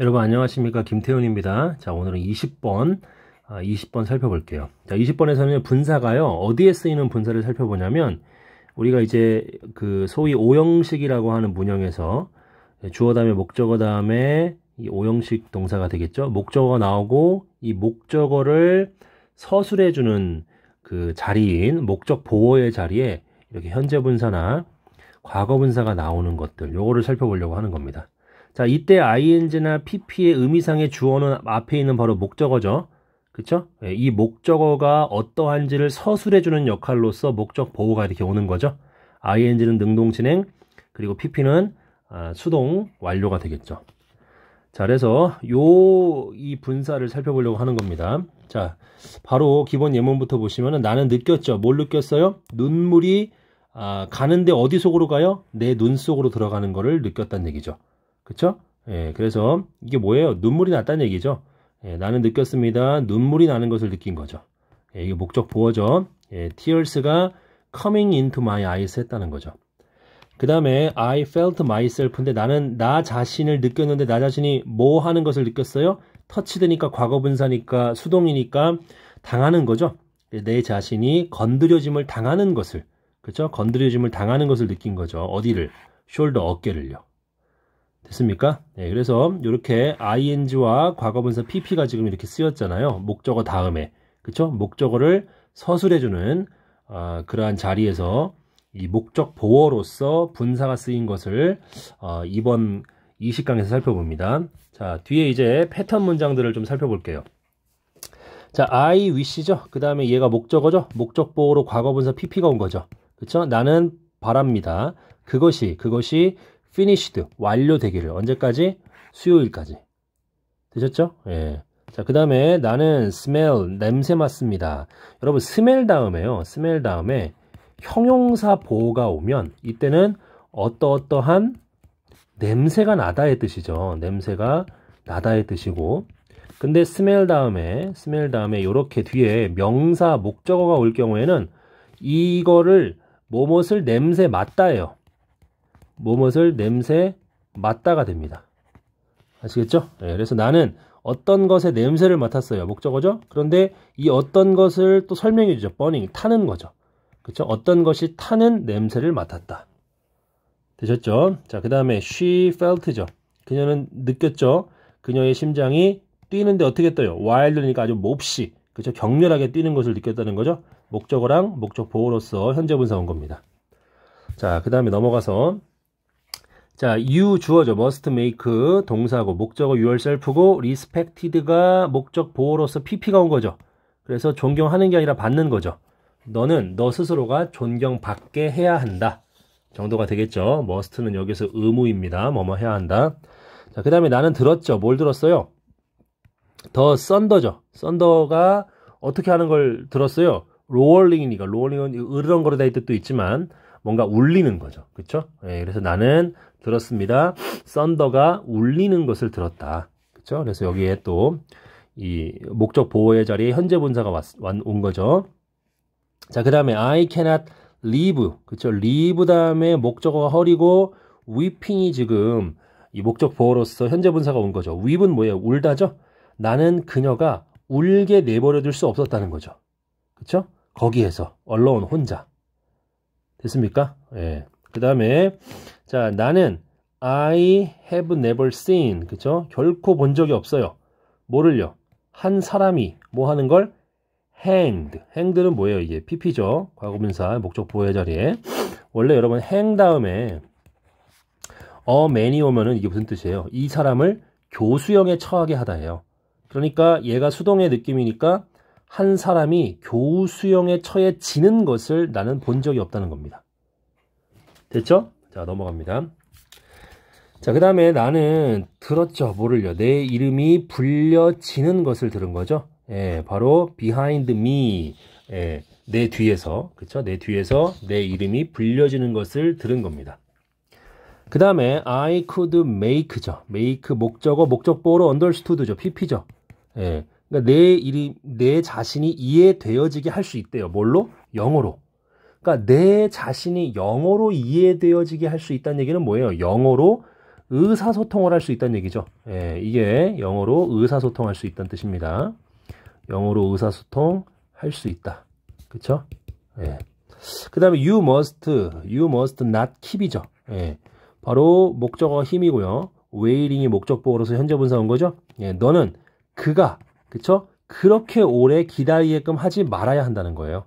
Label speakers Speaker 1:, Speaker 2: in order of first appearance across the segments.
Speaker 1: 여러분 안녕하십니까 김태훈입니다 자 오늘은 20번 20번 아, 살펴볼게요 자 20번에서는 분사가요 어디에 쓰이는 분사를 살펴보냐면 우리가 이제 그 소위 오형식이라고 하는 문형에서 주어 다음에 목적어 다음에 이 오형식 동사가 되겠죠 목적어 나오고 이 목적어를 서술해 주는 그 자리인 목적 보호의 자리에 이렇게 현재 분사나 과거 분사가 나오는 것들 요거를 살펴보려고 하는 겁니다 자, 이때 ing나 pp의 의미상의 주어는 앞에 있는 바로 목적어죠. 그쵸? 예, 이 목적어가 어떠한지를 서술해주는 역할로서 목적 보호가 이렇게 오는 거죠. ing는 능동 진행, 그리고 pp는 아, 수동 완료가 되겠죠. 자, 그래서 요이 분사를 살펴보려고 하는 겁니다. 자, 바로 기본 예문부터 보시면은 나는 느꼈죠. 뭘 느꼈어요? 눈물이 아, 가는데 어디 속으로 가요? 내 눈 속으로 들어가는 거를 느꼈다는 얘기죠. 그쵸? 예, 그래서 이게 뭐예요? 눈물이 났다는 얘기죠. 예, 나는 느꼈습니다. 눈물이 나는 것을 느낀 거죠. 예, 이게 목적 보호죠 예, tears가 coming into my eyes 했다는 거죠. 그 다음에 I felt myself인데 나는 나 자신을 느꼈는데 나 자신이 뭐 하는 것을 느꼈어요? 터치되니까 과거분사니까 수동이니까 당하는 거죠. 내 자신이 건드려짐을 당하는 것을 그렇죠? 건드려짐을 당하는 것을 느낀 거죠. 어디를? 숄더 어깨를요. 됐습니까? 네, 그래서 이렇게 ing와 과거분사 pp가 지금 이렇게 쓰였잖아요. 목적어 다음에. 그쵸? 목적어를 서술해주는 어, 그러한 자리에서 이 목적 보어로서 분사가 쓰인 것을 어, 이번 20강에서 살펴봅니다. 자, 뒤에 이제 패턴 문장들을 좀 살펴볼게요. 자, I wish죠. 그 다음에 얘가 목적어죠. 목적 보어로 과거분사 pp가 온 거죠. 그쵸? 나는 바랍니다. 그것이, 그것이 finished 완료되기를 언제까지? 수요일까지 되셨죠? 예. 자, 그 다음에 나는 smell, 냄새 맡습니다. 여러분, smell 다음에요. smell 다음에 형용사 보호가 오면 이때는 어떠어떠한 냄새가 나다의 뜻이죠. 냄새가 나다의 뜻이고 근데 smell 다음에 smell 다음에 이렇게 뒤에 명사 목적어가 올 경우에는 이거를 뭐뭇을 냄새 맡다예요. 무엇을 냄새 맡다가 됩니다. 아시겠죠? 네, 그래서 나는 어떤 것의 냄새를 맡았어요. 목적어죠? 그런데 이 어떤 것을 또 설명해 주죠. 버닝, 타는 거죠. 그렇죠? 어떤 것이 타는 냄새를 맡았다. 되셨죠? 자, 그 다음에 she felt죠. 그녀는 느꼈죠? 그녀의 심장이 뛰는데 어떻게 떠요? wild니까 아주 몹시, 그렇죠? 격렬하게 뛰는 것을 느꼈다는 거죠? 목적어랑 목적 보호로서 현재 분사 온 겁니다. 자, 그 다음에 넘어가서 자, you 주어죠. must make 동사고 목적어 you y r s e l f 고 respected가 목적 보호로서 pp가 온 거죠. 그래서 존경하는 게 아니라 받는 거죠. 너는 너 스스로가 존경받게 해야 한다. 정도가 되겠죠. must는 여기서 의무입니다. 뭐뭐 해야 한다. 자, 그 다음에 나는 들었죠. 뭘 들었어요? 더 썬더죠. 썬더가 어떻게 하는 걸 들었어요? 롤링이니까 롤링은 으르렁거리다 이 뜻도 있지만 뭔가 울리는 거죠. 그렇죠? 예, 그래서 나는 들었습니다. 썬더가 울리는 것을 들었다. 그렇죠? 그래서 여기에 또 이 목적 보호의 자리에 현재 분사가 왔, 온 거죠. 자, 그다음에 I cannot leave. 그렇죠? leave 다음에 목적어가 허리고 weeping이 지금 이 목적 보호로서 현재 분사가 온 거죠. weep은 뭐예요? 울다죠? 나는 그녀가 울게 내버려 둘 수 없었다는 거죠. 그렇죠? 거기에서 a 론 혼자 됐습니까? 예. 그 다음에 자 나는 I have never seen 그쵸? 결코 본 적이 없어요. 모를요한 사람이 뭐 하는 걸? hanged. hanged는 뭐예요? 이게 pp죠. 과거분사 목적 보호의 자리에 원래 여러분 hang 다음에 어 man이 오면은 이게 무슨 뜻이에요? 이 사람을 교수형에 처하게 하다예요. 그러니까 얘가 수동의 느낌이니까 한 사람이 교우 수용에 처해지는 것을 나는 본 적이 없다는 겁니다. 됐죠? 자 넘어갑니다. 자, 그 다음에 나는 들었죠. 뭐를요? 내 이름이 불려지는 것을 들은 거죠. 예, 바로 behind me. 예, 내 뒤에서. 그쵸? 내 뒤에서 내 이름이 불려지는 것을 들은 겁니다. 그 다음에 I could make죠. make 목적어, 목적보로 understood죠. pp죠. 예, 그러니까 내 이름, 내 자신이 이해되어지게 할 수 있대요. 뭘로? 영어로. 그러니까 내 자신이 영어로 이해되어지게 할 수 있다는 얘기는 뭐예요? 영어로 의사소통을 할 수 있다는 얘기죠. 예, 이게 영어로 의사소통할 수 있다는 뜻입니다. 영어로 의사소통 할 수 있다. 그쵸? 예. 그 다음에 you must, you must not keep이죠. 예. 바로 목적어 힘이고요. 웨이링이 목적보어로서 현재 분사온 거죠. 예, 너는 그가 그쵸? 그렇게 오래 기다리게끔 하지 말아야 한다는 거예요.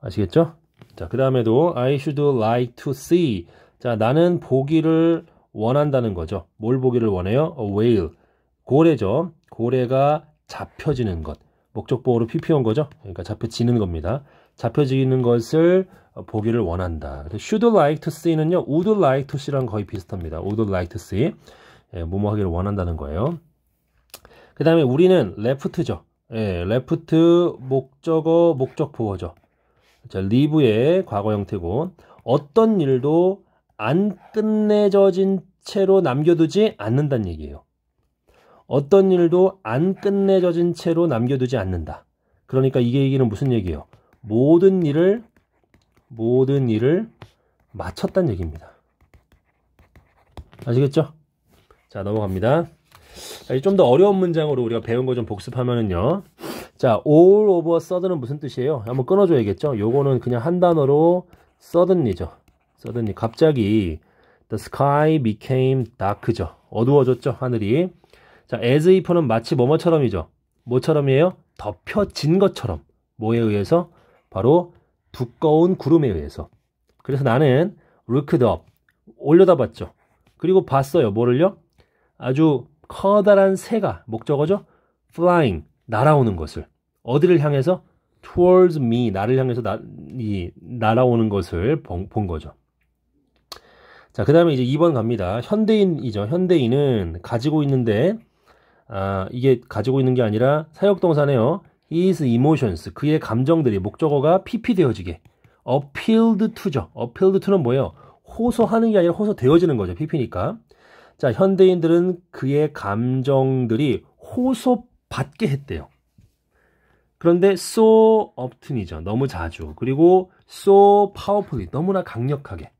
Speaker 1: 아시겠죠? 자, 그 다음에도 I should like to see. 자, 나는 보기를 원한다는 거죠. 뭘 보기를 원해요? A whale. 고래죠. 고래가 잡혀지는 것. 목적보호로 피피온 거죠. 그러니까 잡혀지는 겁니다. 잡혀지는 것을 보기를 원한다. 그래서 should like to see는요, would like to see랑 거의 비슷합니다. would like to see. 예, 뭐뭐 하기를 원한다는 거예요. 그 다음에 우리는 레프트죠. 예, 레프트 목적어 목적 보호죠 자, 리브의 과거 형태고 어떤 일도 안 끝내져진 채로 남겨두지 않는다는 얘기예요. 어떤 일도 안 끝내져진 채로 남겨두지 않는다. 그러니까 이게 얘기는 무슨 얘기예요? 모든 일을 모든 일을 마쳤다는 얘기입니다. 아시겠죠? 자 넘어갑니다. 좀더 어려운 문장으로 우리가 배운 거 좀 복습하면은요. 자, all over sudden은 무슨 뜻이에요? 한번 끊어줘야겠죠? 요거는 그냥 한 단어로 suddenly죠. suddenly. 갑자기 the sky became dark죠. 어두워졌죠, 하늘이. 자, as if는 마치 뭐뭐처럼이죠. 뭐처럼이에요? 덮여진 것처럼. 뭐에 의해서? 바로 두꺼운 구름에 의해서. 그래서 나는 looked up. 올려다봤죠. 그리고 봤어요. 뭐를요? 아주 커다란 새가 목적어죠. flying 날아오는 것을 어디를 향해서 towards me 나를 향해서 나, 이 날아오는 것을 본, 본 거죠. 자, 그다음에 이제 2번 갑니다. 현대인이죠. 현대인은 가지고 있는데 아, 이게 가지고 있는 게 아니라 사역동사네요. his emotions 그의 감정들이 목적어가 pp 되어지게 appealed to죠. appealed to는 뭐예요? 호소하는 게 아니라 호소되어지는 거죠. pp니까. 자, 현대인들은 그의 감정들이 호소받게 했대요. 그런데 so often이죠. 너무 자주. 그리고 so powerfully. 너무나 강력하게.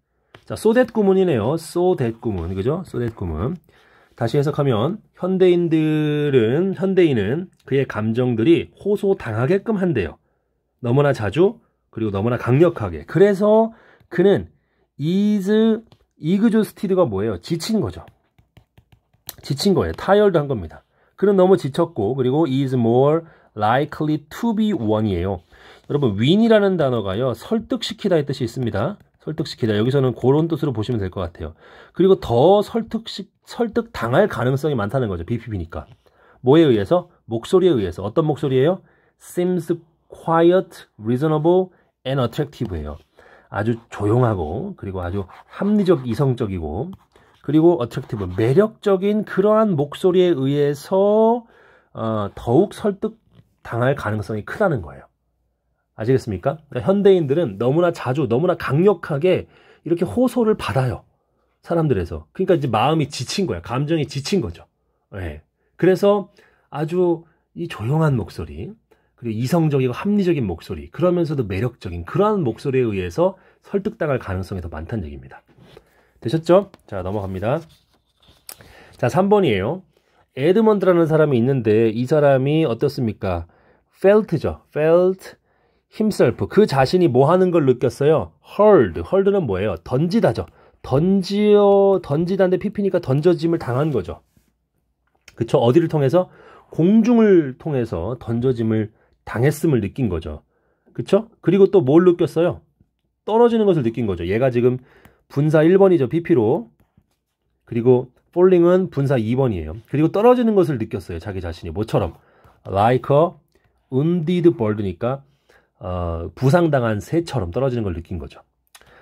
Speaker 1: 자, so that 구문이네요. so that 구문. 그죠? so that 구문. 다시 해석하면 현대인들은 현대인은 그의 감정들이 호소당하게끔 한대요. 너무나 자주 그리고 너무나 강력하게. 그래서 그는 is exhausted가 뭐예요? 지친 거죠. 지친 거예요. 타 i r e d 한 겁니다. 그는 너무 지쳤고 그리고 is more likely to be one이에요. 여러분 win이라는 단어가요. 설득시키다의 뜻이 있습니다. 설득시키다. 여기서는 그런 뜻으로 보시면 될 것 같아요. 그리고 더 설득시, 설득당할 가능성이 많다는 거죠. BPB니까. 뭐에 의해서? 목소리에 의해서. 어떤 목소리예요? seems quiet, reasonable, and attractive예요. 아주 조용하고 그리고 아주 합리적, 이성적이고 그리고 어트랙티브 매력적인 그러한 목소리에 의해서 어, 더욱 설득 당할 가능성이 크다는 거예요. 아시겠습니까? 그러니까 현대인들은 너무나 자주 너무나 강력하게 이렇게 호소를 받아요. 사람들에서. 그러니까 이제 마음이 지친 거야. 감정이 지친 거죠. 네. 그래서 아주 이 조용한 목소리, 그리고 이성적이고 합리적인 목소리, 그러면서도 매력적인 그러한 목소리에 의해서 설득당할 가능성이 더 많다는 얘기입니다. 되셨죠? 자, 넘어갑니다. 자, 3번이에요. 에드먼드라는 사람이 있는데 이 사람이 어떻습니까? felt죠. felt himself. 그 자신이 뭐 하는 걸 느꼈어요? hurled. hurled는 뭐예요? 던지다죠. 던지어 던지다인데 피피니까 던져짐을 당한 거죠. 그쵸? 어디를 통해서? 공중을 통해서 던져짐을 당했음을 느낀 거죠. 그쵸? 그리고 또 뭘 느꼈어요? 떨어지는 것을 느낀 거죠. 얘가 지금 분사 1번이죠. PP로. 그리고 폴링은 분사 2번이에요. 그리고 떨어지는 것을 느꼈어요. 자기 자신이 뭐처럼 like a wounded bird니까 어, 부상당한 새처럼 떨어지는 걸 느낀 거죠.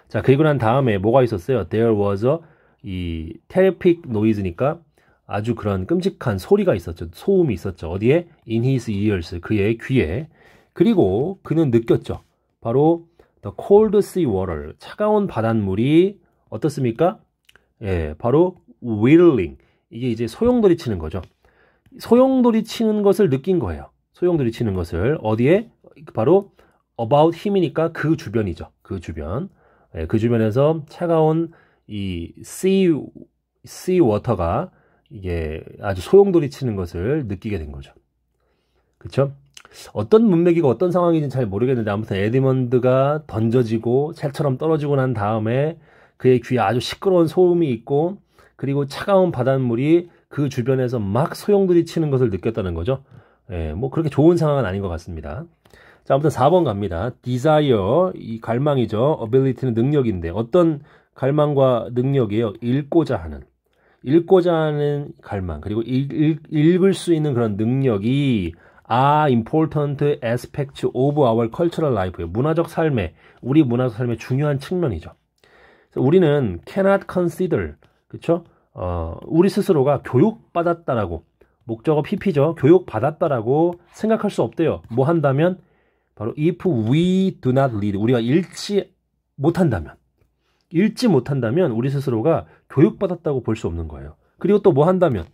Speaker 1: 자, 그리고 난 다음에 뭐가 있었어요? There was a 이 terrific noise니까 아주 그런 끔찍한 소리가 있었죠. 소음이 있었죠. 어디에? In his ears. 그의 귀에. 그리고 그는 느꼈죠. 바로 The cold sea water, 차가운 바닷물이 어떻습니까? 예, 바로 whirling. 이게 이제 소용돌이 치는 거죠. 소용돌이 치는 것을 느낀 거예요. 소용돌이 치는 것을 어디에 바로 about 힘이니까 그 주변이죠. 그 주변. 예, 그 주변에서 차가운 이 sea sea water가 이게 아주 소용돌이 치는 것을 느끼게 된 거죠. 그렇죠? 어떤 문맥이고 어떤 상황인지잘 모르겠는데 아무튼 에드먼드가 던져지고 새처럼 떨어지고 난 다음에 그의 귀에 아주 시끄러운 소음이 있고 그리고 차가운 바닷물이 그 주변에서 막 소용돌이치는 것을 느꼈다는 거죠. 예, 뭐 그렇게 좋은 상황은 아닌 것 같습니다. 자, 아무튼 4번 갑니다. desire, 이 갈망이죠. ability는 능력인데 어떤 갈망과 능력이에요. 읽고자 하는. 읽고자 하는 갈망, 그리고 읽, 읽, 읽을 수 있는 그런 능력이 are 아, important aspects of our cultural l i f e 문화적 삶의 우리 문화적 삶의 중요한 측면이죠. 우리는 cannot consider 그쵸 어, 우리 스스로가 교육받았다라고 목적어 PP죠. 교육받았다라고 생각할 수 없대요. 뭐 한다면 바로 if we do not read 우리가 읽지 못한다면 읽지 못한다면 우리 스스로가 교육받았다고 볼 수 없는 거예요. 그리고 또 뭐 한다면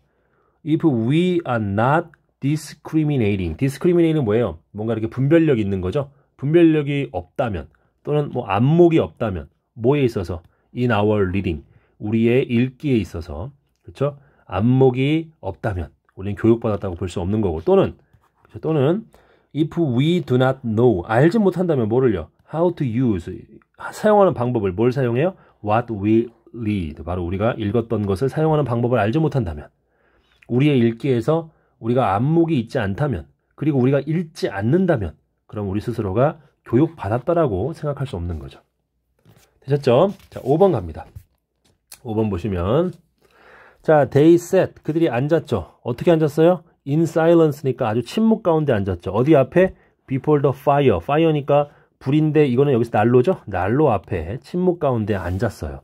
Speaker 1: if we are not discriminating. discriminating은 뭐예요? 뭔가 이렇게 분별력 이 있는 거죠. 분별력이 없다면 또는 뭐 안목이 없다면 뭐에 있어서 in our reading 우리의 읽기에 있어서 그렇죠? 안목이 없다면 우리는 교육받았다고 볼 수 없는 거고 또는 그렇죠? 또는 if we do not know 알지 못한다면 뭐를요? how to use 사용하는 방법을 뭘 사용해요? what we read 바로 우리가 읽었던 것을 사용하는 방법을 알지 못한다면 우리의 읽기에서 우리가 안목이 있지 않다면 그리고 우리가 읽지 않는다면 그럼 우리 스스로가 교육받았다라고 생각할 수 없는 거죠. 되셨죠? 자, 5번 갑니다. 5번 보시면 자, they sat. 그들이 앉았죠. 어떻게 앉았어요? in silence니까 아주 침묵 가운데 앉았죠. 어디 앞에? before the fire. fire니까 불인데 이거는 여기서 난로죠? 난로 앞에 침묵 가운데 앉았어요.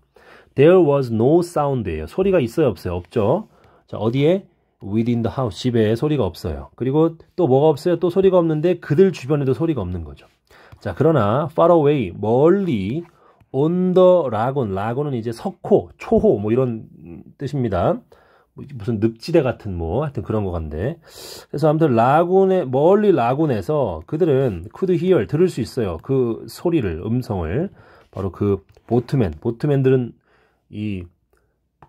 Speaker 1: There was no s o u n d 요 소리가 있어요, 없어요? 없죠. 자, 어디에? within the house 집에 소리가 없어요. 그리고 또 뭐가 없어요? 또 소리가 없는데 그들 주변에도 소리가 없는 거죠. 자, 그러나 far away 멀리 on the lagoon lagoon은 이제 석호, 초호 뭐 이런 뜻입니다. 뭐 무슨 늪지대 같은 뭐 하여튼 그런 거 같은데 그래서 아무튼 라군에 멀리 라군에서 그들은 쿠드 히얼 들을 수 있어요 그 소리를 음성을 바로 그 보트맨 보트맨들은 이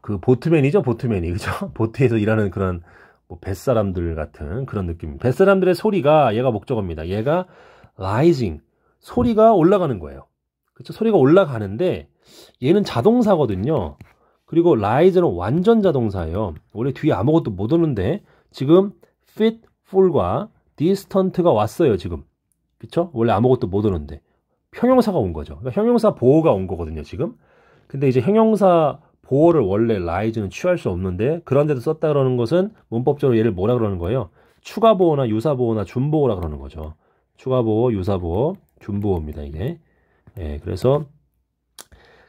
Speaker 1: 그 보트맨이죠, 보트맨이 그죠? 보트에서 일하는 그런 뭐 뱃사람들 같은 그런 느낌. 뱃사람들의 소리가 얘가 목적어입니다. 얘가 라이징 소리가 올라가는 거예요. 그렇죠? 소리가 올라가는데 얘는 자동사거든요. 그리고 라이 s 는 완전 자동사예요. 원래 뒤에 아무것도 못 오는데 지금 fit full과 distant가 왔어요, 지금. 그쵸 원래 아무것도 못 오는데 형용사가 온 거죠. 그러니까 형용사 보호가 온 거거든요, 지금. 근데 이제 형용사 보호를 원래 라이즈는 취할 수 없는데 그런데도 썼다 그러는 것은 문법적으로 얘를 뭐라 그러는 거예요? 추가 보호나 유사 보호나 준 보호라 그러는 거죠. 추가 보호, 유사 보호, 준 보호입니다. 이게 예, 그래서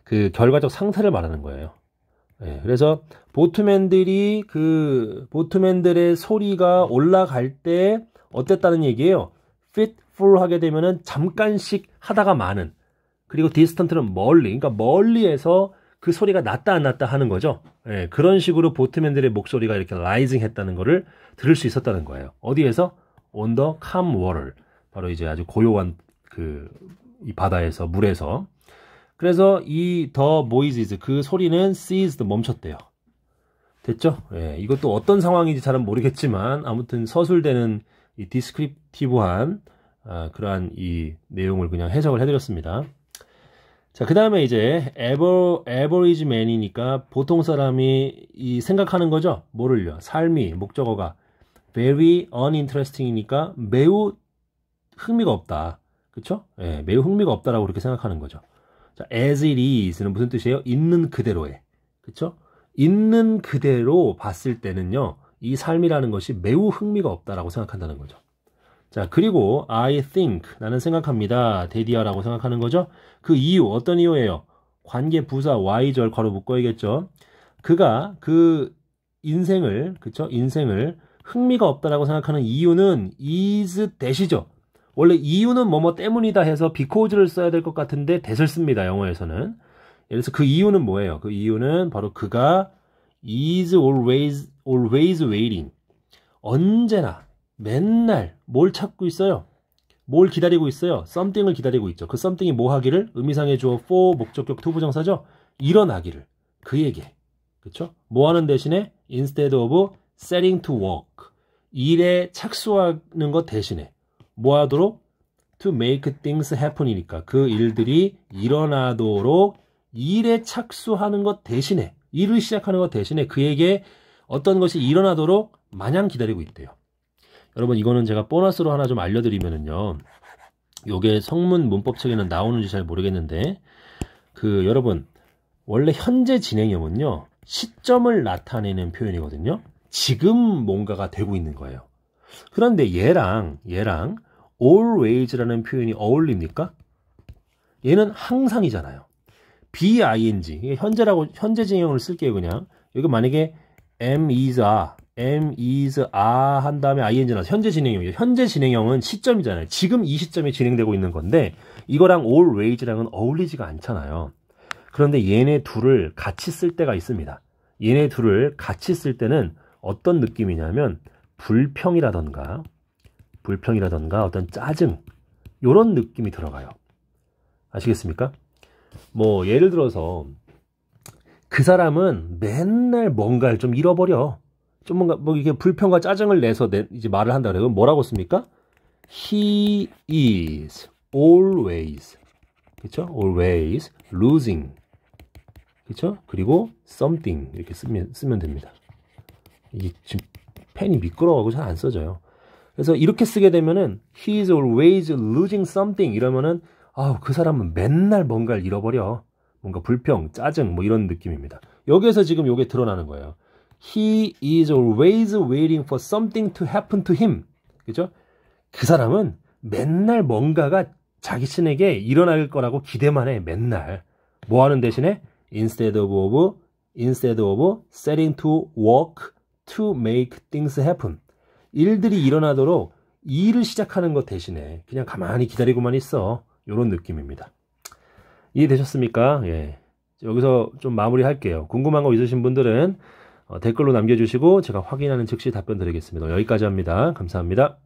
Speaker 1: 그 결과적 상태를 말하는 거예요. 예, 그래서 보트맨들이 그 보트맨들의 소리가 올라갈 때 어땠다는 얘기예요. fitful 하게 되면은 잠깐씩 하다가 많은 그리고 디스턴트는 멀리 그러니까 멀리에서 그 소리가 났다 안 났다 하는 거죠. 예, 그런 식으로 보트맨들의 목소리가 이렇게 라이징 했다는 거를 들을 수 있었다는 거예요. 어디에서? on the calm water. 바로 이제 아주 고요한 그, 이 바다에서, 물에서. 그래서 이 더 모이즈즈, 그 소리는 seized, 멈췄대요. 됐죠? 예, 이것도 어떤 상황인지 잘은 모르겠지만, 아무튼 서술되는 이 디스크립티브한, 아, 그러한 이 내용을 그냥 해석을 해드렸습니다. 자, 그 다음에 이제 에버 에버리지 맨이니까 보통 사람이 이 생각하는 거죠. 뭐를요? 삶이 목적어가 very uninteresting이니까 매우 흥미가 없다. 그쵸 예, 매우 흥미가 없다라고 그렇게 생각하는 거죠. 자, as it is는 무슨 뜻이에요? 있는 그대로에. 그쵸 있는 그대로 봤을 때는요. 이 삶이라는 것이 매우 흥미가 없다라고 생각한다는 거죠. 자, 그리고 I think 나는 생각합니다. 대디아라고 생각하는 거죠. 그 이유 어떤 이유예요? 관계 부사 y절 괄로 묶어야겠죠. 그가 그 인생을 그쵸? 인생을 흥미가 없다라고 생각하는 이유는 is 대시죠. 원래 이유는 뭐 뭐 때문이다 해서 because를 써야 될 것 같은데 대설 씁니다. 영어에서는. 그래서 그 이유는 뭐예요? 그 이유는 바로 그가 is always always waiting. 언제나 맨날 뭘 찾고 있어요? 뭘 기다리고 있어요? 썸띵을 기다리고 있죠. 그 썸띵이 뭐 하기를? 의미상의 주어 for 목적격 투부정사죠. 일어나기를. 그에게. 그렇뭐 하는 대신에 instead of setting to work. 일에 착수하는 것 대신에 뭐 하도록 to make things happen이니까 그 일들이 일어나도록 일에 착수하는 것 대신에 일을 시작하는 것 대신에 그에게 어떤 것이 일어나도록 마냥 기다리고 있대요. 여러분 이거는 제가 보너스로 하나 좀 알려드리면은요. 요게 성문 문법책에는 나오는지 잘 모르겠는데 그 여러분 원래 현재 진행형은요. 시점을 나타내는 표현이거든요. 지금 뭔가가 되고 있는 거예요. 그런데 얘랑 얘랑 always라는 표현이 어울립니까? 얘는 항상이잖아요. be ing 현재라고 현재 진행형을 쓸게요 그냥 여기 만약에 am is a am, e, is, a 한 다음에 ing 나서 현재 진행형이에요. 현재 진행형은 시점이잖아요. 지금 이 시점에 진행되고 있는 건데 이거랑 always랑은 어울리지가 않잖아요. 그런데 얘네 둘을 같이 쓸 때가 있습니다. 얘네 둘을 같이 쓸 때는 어떤 느낌이냐면 불평이라던가 불평이라던가 어떤 짜증 요런 느낌이 들어가요. 아시겠습니까? 뭐 예를 들어서 그 사람은 맨날 뭔가를 좀 잃어버려. 좀 뭔가 뭐 이게 불평과 짜증을 내서 내, 이제 말을 한다 그래요. 뭐라고 씁니까? He is always 그렇죠? always losing 그렇죠? 그리고 something 이렇게 쓰면 쓰면 됩니다. 이게 지금 펜이 미끄러워가고 지잘안 써져요. 그래서 이렇게 쓰게 되면은 he is always losing something 이러면은 아우 그 사람은 맨날 뭔가를 잃어버려. 뭔가 불평, 짜증 뭐 이런 느낌입니다. 여기에서 지금 이게 드러나는 거예요. He is always waiting for something to happen to him. 그죠? 그 사람은 맨날 뭔가가 자기 신에게 일어날 거라고 기대만 해. 맨날. 뭐 하는 대신에 instead of, of instead of setting to work to make things happen. 일들이 일어나도록 일을 시작하는 것 대신에 그냥 가만히 기다리고만 있어. 이런 느낌입니다. 이해되셨습니까? 예. 여기서 좀 마무리할게요. 궁금한 거 있으신 분들은 어, 댓글로 남겨주시고 제가 확인하는 즉시 답변 드리겠습니다. 여기까지 합니다. 감사합니다.